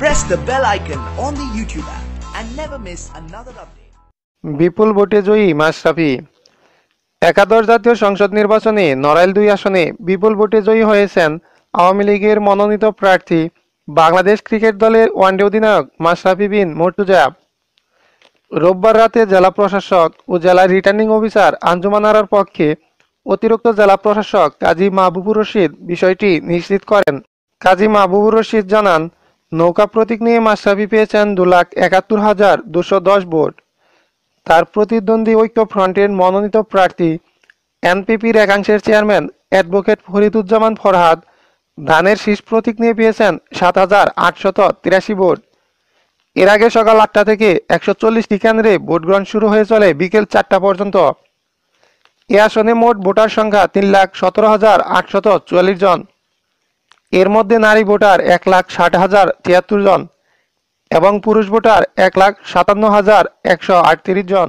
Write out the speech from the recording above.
press the bell icon on the YouTube app and never miss another update. বিপুল ভোটে জয়ী মাশরাফি একাদশ জাতীয় সংসদ নির্বাচনে নড়াইল দুই আসনে বিপুল ভোটে জয়ী হয়েছেন আওয়ামী লীগের মনোনীত প্রার্থী বাংলাদেশ ক্রিকেট দলের ওয়ানডে অধিনায়ক মাশরাফি বিন মর্তুজা রোববার রাতে জেলা প্রশাসক ও জেলা রিটার্নিং অফিসার আঞ্জুমান আরার পক্ষে অতিরিক্ত জেলা প্রশাসক কাজী মাহবুবুর রশিদ বিষয়টি নিশ্চিত করেন কাজী মাহবুবুর রশিদ জানান নৌকা প্রতীক নিয়ে মাশরাফি পেয়েছেন দু লাখ একাত্তর হাজার দুশো দশ ভোট তার প্রতিদ্বন্দ্বী ঐক্য ফ্রন্টের মনোনীত প্রার্থী এনপিপির একাংশের চেয়ারম্যান অ্যাডভোকেট ফরিদুজ্জামান ফরহাদ ধানের শীষ প্রতীক নিয়ে পেয়েছেন সাত হাজার আটশত তিরাশি ভোট এর আগে সকাল আটটা থেকে একশো চল্লিশটি কেন্দ্রে ভোট গ্রহণ শুরু হয়ে চলে বিকেল চারটা পর্যন্ত এ আসনে মোট ভোটার সংখ্যা তিন লাখ সতেরো হাজার আটশত চুয়াল্লিশ জন এর মধ্যে নারী ভোটার এক লাখ ষাট হাজার তিয়াত্তর জন এবং পুরুষ ভোটার এক লাখ সাতান্ন হাজার একশো আটত্রিশ জন